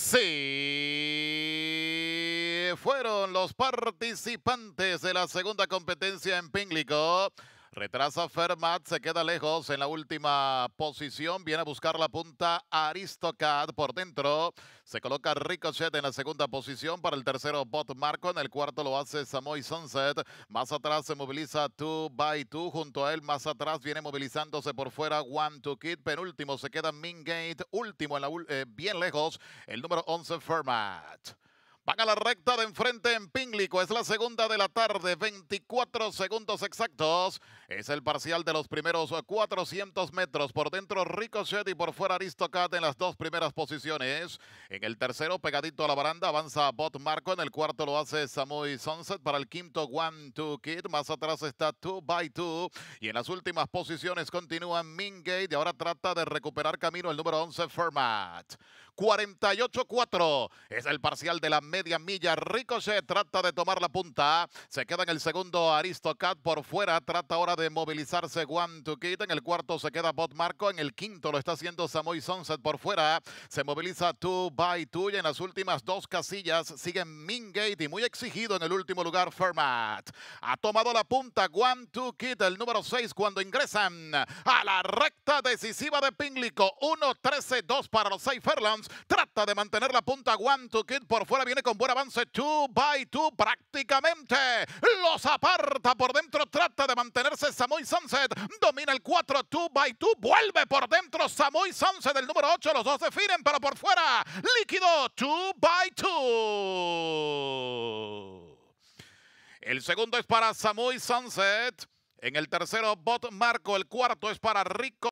Sí, fueron los participantes de la segunda competencia en Pínglico. Retrasa Fermat, se queda lejos en la última posición. Viene a buscar la punta Aristocat por dentro. Se coloca Ricochet en la segunda posición para el tercero Bot Marco. En el cuarto lo hace Samoy Sunset. Más atrás se moviliza 2 by 2. Junto a él más atrás viene movilizándose por fuera One to Kid. Penúltimo se queda Mingate. Último en la, eh, bien lejos el número 11 Fermat. Van a la recta de enfrente en Pínglico. Es la segunda de la tarde, 24 segundos exactos. Es el parcial de los primeros 400 metros. Por dentro Ricochet y por fuera Aristocat en las dos primeras posiciones. En el tercero, pegadito a la baranda, avanza Bot Marco. En el cuarto lo hace Samui Sunset. Para el quinto, One Two Kid. Más atrás está Two by Two. Y en las últimas posiciones continúa Mingate. Y ahora trata de recuperar camino el número 11, Fermat. 48-4. Es el parcial de la media milla. Ricochet trata de tomar la punta. Se queda en el segundo Aristocat por fuera. Trata ahora de movilizarse One to Kid. En el cuarto se queda Bot Marco. En el quinto lo está haciendo Samoy Sunset por fuera. Se moviliza Two by Two. Y en las últimas dos casillas siguen Mingate y muy exigido en el último lugar Fermat. Ha tomado la punta One to Kid, el número 6, cuando ingresan a la recta decisiva de Pínglico. 1-13-2 para los 6 Trata de mantener la punta. One to Kid por fuera. Viene con buen avance. Two by two prácticamente. Los aparta por dentro. Trata de mantenerse Samoy Sunset. Domina el 4. Two by two. Vuelve por dentro Samoy Sunset. El número 8. Los dos definen, pero por fuera. Líquido. Two by two. El segundo es para Samoy Sunset. En el tercero, Bot Marco. El cuarto es para Rico.